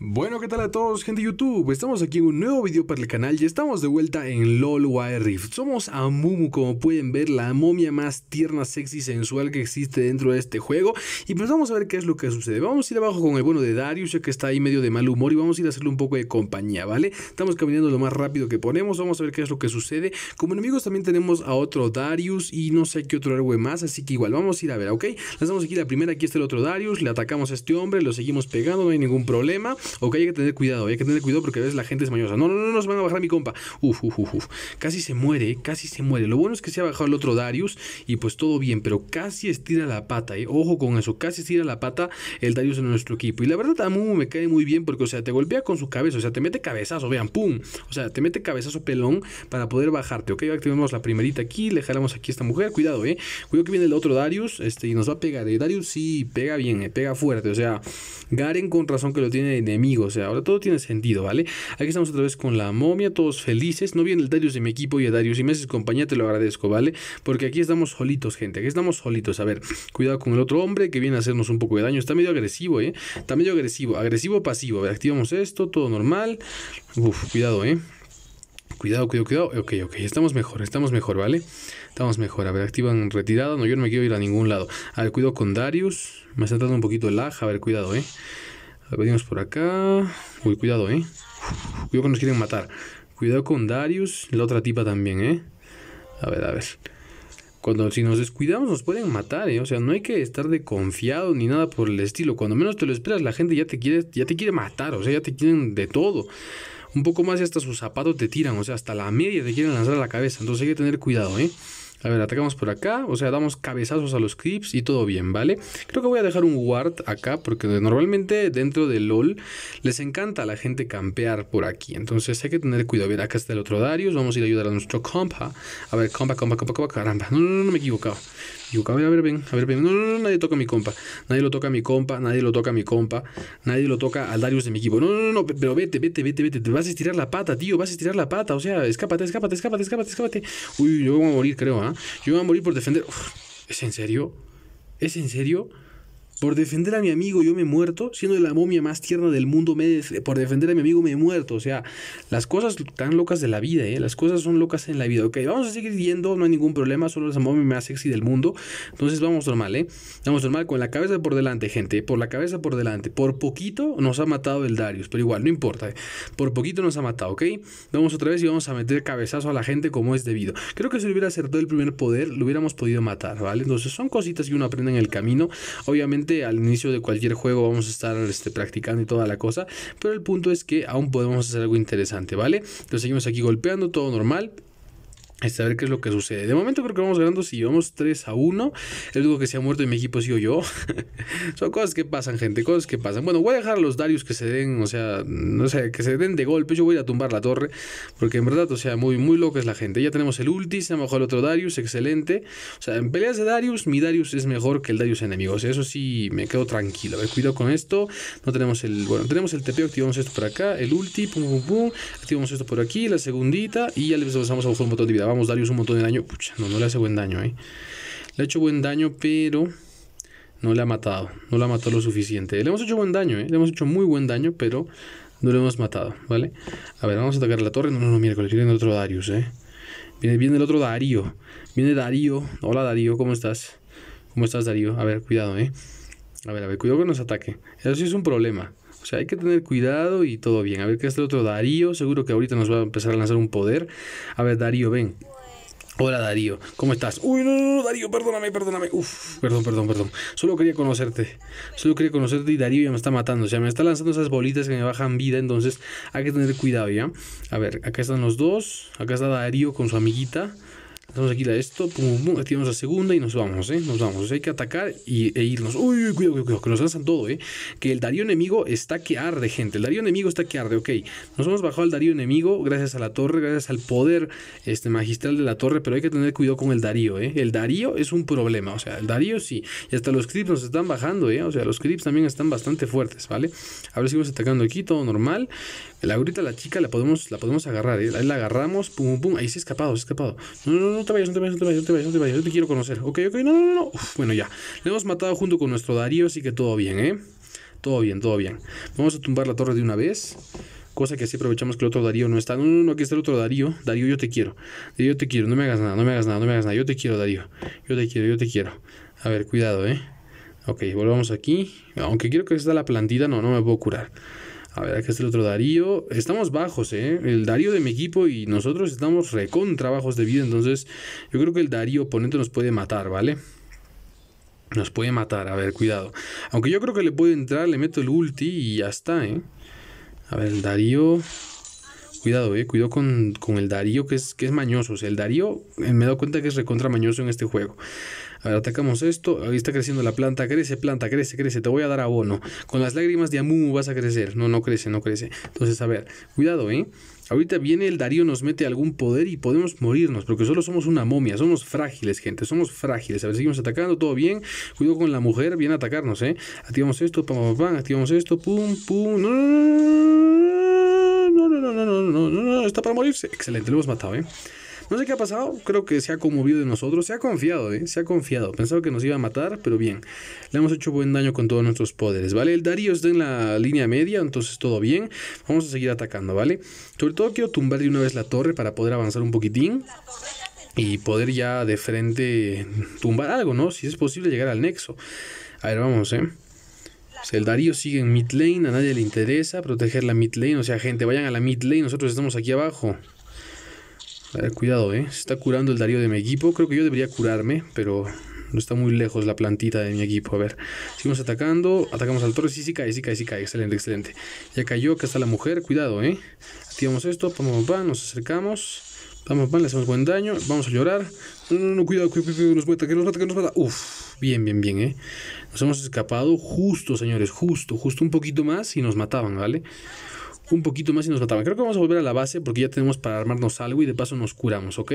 Bueno, ¿qué tal a todos, gente de YouTube? Estamos aquí en un nuevo video para el canal y estamos de vuelta en LOL Wild Rift. Somos a Mumu, como pueden ver, la momia más tierna, sexy, sensual que existe dentro de este juego. Y pues vamos a ver qué es lo que sucede. Vamos a ir abajo con el bueno de Darius, ya que está ahí medio de mal humor, y vamos a ir a hacerle un poco de compañía, ¿vale? Estamos caminando lo más rápido que podemos vamos a ver qué es lo que sucede. Como enemigos también tenemos a otro Darius y no sé qué otro héroe más, así que igual, vamos a ir a ver, ¿ok? Lanzamos aquí la primera, aquí está el otro Darius, le atacamos a este hombre, lo seguimos pegando, no hay ningún problema. Ok, hay que tener cuidado, hay que tener cuidado porque a veces la gente es mañosa. No, no, no, nos van a bajar mi compa. Uf, uf, uf, uf. Casi se muere, eh, casi se muere. Lo bueno es que se ha bajado el otro Darius y pues todo bien, pero casi estira la pata. Eh. Ojo con eso, casi estira la pata el Darius en nuestro equipo. Y la verdad, Tamu me cae muy bien porque, o sea, te golpea con su cabeza, o sea, te mete cabezazo, vean, pum. O sea, te mete cabezazo pelón para poder bajarte, ok. Activamos la primerita aquí, le jalamos aquí a esta mujer. Cuidado, eh. Cuidado que viene el otro Darius este, y nos va a pegar. El eh. Darius sí pega bien, eh, pega fuerte, o sea, Garen con razón que lo tiene de amigos O sea, ahora todo tiene sentido, ¿vale? Aquí estamos otra vez con la momia, todos felices. No viene el Darius de mi equipo y a Darius y me haces compañía, te lo agradezco, ¿vale? Porque aquí estamos solitos, gente. Aquí estamos solitos. A ver, cuidado con el otro hombre que viene a hacernos un poco de daño. Está medio agresivo, ¿eh? Está medio agresivo. Agresivo pasivo. A ver, activamos esto, todo normal. Uf, cuidado, ¿eh? Cuidado, cuidado, cuidado. Ok, ok, estamos mejor, estamos mejor, ¿vale? Estamos mejor. A ver, activan retirada. No, yo no me quiero ir a ningún lado. A ver, cuidado con Darius. Me ha dando un poquito el lag. A ver, cuidado, ¿eh? por acá. Uy, cuidado, ¿eh? cuidado que nos quieren matar. Cuidado con Darius, la otra tipa también, ¿eh? A ver, a ver. Cuando si nos descuidamos nos pueden matar, ¿eh? O sea, no hay que estar de confiado ni nada por el estilo. Cuando menos te lo esperas, la gente ya te quiere, ya te quiere matar, o sea, ya te quieren de todo. Un poco más y hasta sus zapatos te tiran, o sea, hasta la media te quieren lanzar a la cabeza. Entonces hay que tener cuidado, ¿eh? A ver, atacamos por acá, o sea, damos cabezazos a los creeps y todo bien, ¿vale? Creo que voy a dejar un ward acá porque normalmente dentro de LOL les encanta a la gente campear por aquí. Entonces hay que tener cuidado. A ver, acá está el otro Darius, vamos a ir a ayudar a nuestro compa. A ver, compa, compa, compa, compa, caramba. No, no, no, no me he equivocado a ver, ven, a ver, ven. No, no, no, nadie toca a mi compa. Nadie lo toca a mi compa, nadie lo toca a mi compa. Nadie lo toca al Darius de mi equipo. No, no, no, pero vete, vete, vete, vete. Te vas a estirar la pata, tío, vas a estirar la pata. O sea, escápate, escápate, escápate, escápate, escápate. Uy, yo voy a morir, creo, ¿ah? Yo voy a morir por defender. ¿Es en serio? ¿Es en serio? Por defender a mi amigo yo me he muerto, siendo la momia más tierna del mundo, me por defender a mi amigo me he muerto. O sea, las cosas están locas de la vida, ¿eh? las cosas son locas en la vida. Ok, vamos a seguir yendo, no hay ningún problema, solo la momia más sexy del mundo. Entonces vamos normal, ¿eh? Vamos normal con la cabeza por delante, gente, por la cabeza por delante. Por poquito nos ha matado el Darius, pero igual, no importa. ¿eh? Por poquito nos ha matado, ¿ok? Vamos otra vez y vamos a meter cabezazo a la gente como es debido. Creo que si hubiera acertado el primer poder, lo hubiéramos podido matar, ¿vale? Entonces son cositas que uno aprende en el camino. Obviamente al inicio de cualquier juego vamos a estar este, practicando y toda la cosa, pero el punto es que aún podemos hacer algo interesante, ¿vale? Lo seguimos aquí golpeando, todo normal a ver qué es lo que sucede. De momento creo que vamos ganando si llevamos 3 a 1. El único que se ha muerto en mi equipo ha sido yo. Son cosas que pasan, gente. Cosas que pasan. Bueno, voy a dejar a los Darius que se den, o sea, no sé, que se den de golpe. Yo voy a tumbar la torre. Porque en verdad, o sea, muy, muy loca es la gente. Ya tenemos el ulti, se ha mejorado el otro Darius, excelente. O sea, en peleas de Darius, mi Darius es mejor que el Darius enemigo. O sea, eso sí me quedo tranquilo. A ver, cuidado con esto. No tenemos el. Bueno, tenemos el TP, activamos esto por acá. El ulti, Activamos esto por aquí, la segundita. Y ya le a buscar un botón de vida. Vamos Darius un montón de daño. Pucha, no, no le hace buen daño, ¿eh? Le ha hecho buen daño, pero no le ha matado. No le ha matado lo suficiente. Le hemos hecho buen daño, ¿eh? Le hemos hecho muy buen daño, pero no le hemos matado, ¿vale? A ver, vamos a atacar la torre. No, no, no, miércoles. Viene el otro Darius, ¿eh? Viene, viene el otro Darío. Viene Darío. Hola, Darío, ¿cómo estás? ¿Cómo estás, Darío? A ver, cuidado, ¿eh? A ver, a ver, cuidado que nos ataque. Eso sí es un problema sea, hay que tener cuidado y todo bien. A ver qué es el otro Darío. Seguro que ahorita nos va a empezar a lanzar un poder. A ver, Darío, ven. Hola Darío, ¿cómo estás? Uy, no, no, no, Darío, perdóname, perdóname. Uf, perdón, perdón, perdón. Solo quería conocerte. Solo quería conocerte y Darío ya me está matando. O sea, me está lanzando esas bolitas que me bajan vida, entonces hay que tener cuidado, ¿ya? A ver, acá están los dos. Acá está Darío con su amiguita estamos aquí la esto, pum, pum, activamos la segunda y nos vamos, ¿eh? Nos vamos. hay que atacar y, e irnos. Uy, uy, cuidado, cuidado, que nos lanzan todo, ¿eh? Que el Darío enemigo está que arde, gente. El Darío enemigo está que arde, ok. Nos hemos bajado al Darío enemigo gracias a la torre, gracias al poder este, magistral de la torre, pero hay que tener cuidado con el Darío, ¿eh? El Darío es un problema, o sea, el Darío sí. Y hasta los creeps nos están bajando, ¿eh? O sea, los creeps también están bastante fuertes, ¿vale? Ahora seguimos atacando aquí, todo normal. La, ahorita la chica la podemos, la podemos agarrar, ¿eh? Ahí la agarramos, pum, pum, pum. Ahí se ha escapado, se ha escapado. no no te vayas, no te vayas, no te vayas, no te vayas, no te vayas, yo te quiero conocer. Ok, ok, no, no, no. bueno, ya. Le hemos matado junto con nuestro Darío, así que todo bien, ¿eh? Todo bien, todo bien. Vamos a tumbar la torre de una vez. Cosa que así aprovechamos que el otro Darío no está. No, no, aquí está el otro Darío. Darío, yo te quiero. Darío, yo te quiero. No me hagas nada, no me hagas nada, no me hagas nada. Yo te quiero, Darío. Yo te quiero, yo te quiero. A ver, cuidado, ¿eh? Ok, volvamos aquí. Aunque quiero que está la plantita, no, no me puedo curar. A ver, aquí es el otro Darío. Estamos bajos, ¿eh? El Darío de mi equipo y nosotros estamos recontra bajos de vida. Entonces, yo creo que el Darío oponente nos puede matar, ¿vale? Nos puede matar. A ver, cuidado. Aunque yo creo que le puede entrar, le meto el ulti y ya está, ¿eh? A ver, el Darío... Cuidado, eh, cuidado con, el Darío que es, que es mañoso. O sea, el Darío eh, me he dado cuenta que es recontra mañoso en este juego. A ver, atacamos esto, ahí está creciendo la planta, crece, planta, crece, crece, te voy a dar abono. Con las lágrimas de Amumu vas a crecer. No, no crece, no crece. Entonces, a ver, cuidado, ¿eh? Ahorita viene el Darío, nos mete algún poder y podemos morirnos, porque solo somos una momia, somos frágiles, gente, somos frágiles. A ver, seguimos atacando, todo bien. Cuidado con la mujer, viene a atacarnos, ¿eh? Activamos esto, pam, pam, pam, activamos esto, pum, pum. No, no, no, no, no, no, no, no, no, no, no, está para morirse. Excelente, lo hemos matado, ¿eh? No sé qué ha pasado, creo que se ha conmovido de nosotros, se ha confiado, ¿eh? se ha confiado. Pensaba que nos iba a matar, pero bien, le hemos hecho buen daño con todos nuestros poderes, ¿vale? El Darío está en la línea media, entonces todo bien. Vamos a seguir atacando, ¿vale? Sobre todo quiero tumbar de una vez la torre para poder avanzar un poquitín y poder ya de frente tumbar algo, ¿no? Si es posible llegar al nexo. A ver, vamos, ¿eh? Pues el Darío sigue en mid lane, a nadie le interesa proteger la mid lane. O sea, gente, vayan a la mid lane, nosotros estamos aquí abajo. A ver, cuidado, ¿eh? Se está curando el Darío de mi equipo. Creo que yo debería curarme, pero no está muy lejos la plantita de mi equipo. A ver, seguimos atacando. Atacamos al Torre, Sí, sí cae, sí cae, sí cae. Excelente, excelente. Ya cayó, acá está la mujer. Cuidado, ¿eh? Activamos esto. Vamos, vamos, nos acercamos. Vamos, vamos, le hacemos buen daño. Vamos a llorar. No, no, no, cuidado, cuidado, cuidado. Nos a que nos mata, que nos mata. Uf, bien, bien, bien, ¿eh? Nos hemos escapado justo, señores. Justo, justo un poquito más y nos mataban, ¿vale? un poquito más y nos mataban. Creo que vamos a volver a la base porque ya tenemos para armarnos algo y de paso nos curamos, ¿ok?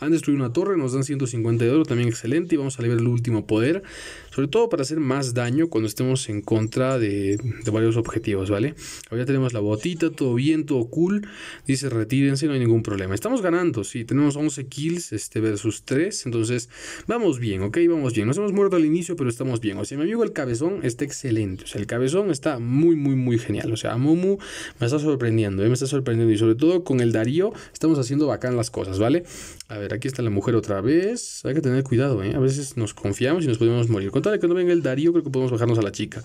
Han destruido una torre, nos dan 150 de oro, también excelente. Y vamos a liberar el último poder, sobre todo para hacer más daño cuando estemos en contra de, varios objetivos, ¿vale? Ahora tenemos la botita, todo bien, todo cool. Dice retírense, no hay ningún problema. Estamos ganando, sí, tenemos 11 kills este, versus 3, entonces vamos bien, ¿ok? Vamos bien. Nos hemos muerto al inicio, pero estamos bien. O sea, mi amigo el cabezón está excelente. O sea, el cabezón está muy, muy, muy genial. O sea, Momu me está sorprendiendo, eh, me está sorprendiendo. Y sobre todo con el Darío estamos haciendo bacán las cosas, ¿vale? A ver, aquí está la mujer otra vez. Hay que tener cuidado, ¿eh? A veces nos confiamos y nos podemos morir. Contarle que no venga el Darío, creo que podemos bajarnos a la chica.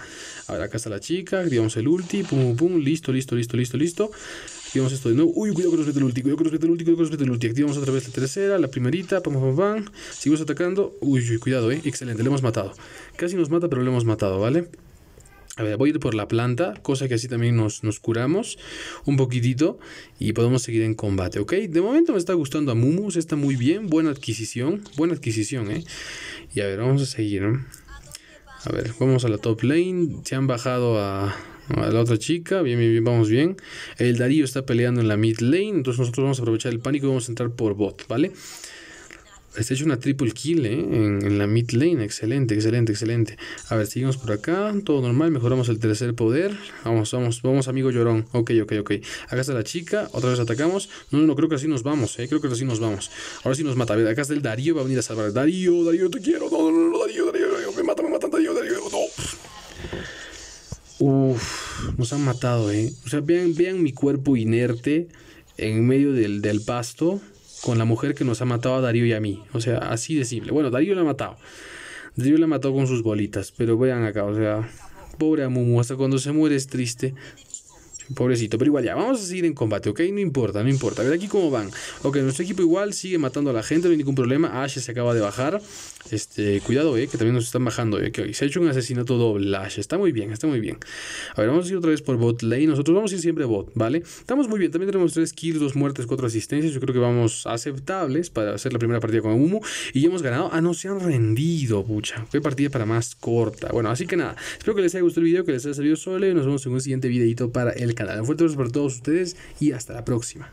A ver, acá está la chica. Activamos el ulti. Pum, pum, pum. Listo, listo, listo, listo, listo. Activamos esto de nuevo. Uy, cuidado que nos mete el ulti. Cuidado que nos mete el ulti. Cuidado que nos mete el ulti. Activamos otra vez la tercera, la primerita. pum, pum, pam. Seguimos atacando. Uy, uy, cuidado, ¿eh? Excelente, le hemos matado. Casi nos mata, pero le hemos matado, ¿vale? A ver, voy a ir por la planta, cosa que así también nos, nos curamos un poquitito y podemos seguir en combate, ¿ok? De momento me está gustando a Mumus, está muy bien, buena adquisición, buena adquisición, ¿eh? Y a ver, vamos a seguir, ¿no? A ver, vamos a la top lane, se han bajado a, la otra chica, bien, bien, bien, vamos bien. El Darío está peleando en la mid lane, entonces nosotros vamos a aprovechar el pánico y vamos a entrar por bot, ¿vale? vale Está hecho una triple kill ¿eh? en, la mid lane. Excelente, excelente, excelente. A ver, seguimos por acá. Todo normal. Mejoramos el tercer poder. Vamos, vamos, vamos, amigo llorón. Ok, ok, ok. Acá está la chica. Otra vez atacamos. No, no, creo que así nos vamos. ¿eh? Creo que así nos vamos. Ahora sí nos mata. acá está el Darío. Va a venir a salvar. Darío, Darío, te quiero. No, no, no, Darío, Darío, Me mata, me matan, Darío, Darío. No. Uf, nos han matado, ¿eh? O sea, vean, mi cuerpo inerte en medio del, del pasto con la mujer que nos ha matado a Darío y a mí. O sea, así de simple. Bueno, Darío la ha matado. Darío la mató con sus bolitas, pero vean acá, o sea, pobre Amumu, hasta cuando se muere es triste. Pobrecito, pero igual ya, vamos a seguir en combate, ¿ok? No importa, no importa. A ver aquí cómo van. Ok, nuestro equipo igual sigue matando a la gente, no hay ningún problema. Ash se acaba de bajar. Este, cuidado, eh, que también nos están bajando. Eh, que se ha hecho un asesinato doble, Ash. Está muy bien, está muy bien. A ver, vamos a ir otra vez por bot lane. Nosotros vamos a ir siempre bot, ¿vale? Estamos muy bien. También tenemos tres kills, dos muertes, cuatro asistencias. Yo creo que vamos aceptables para hacer la primera partida con Humo. Y ya hemos ganado. Ah, no, se han rendido, pucha. Qué partida para más corta. Bueno, así que nada. Espero que les haya gustado el video, que les haya servido solo. Nos vemos en un siguiente videito para el canal. Un fuerte abrazo para todos ustedes y hasta la próxima.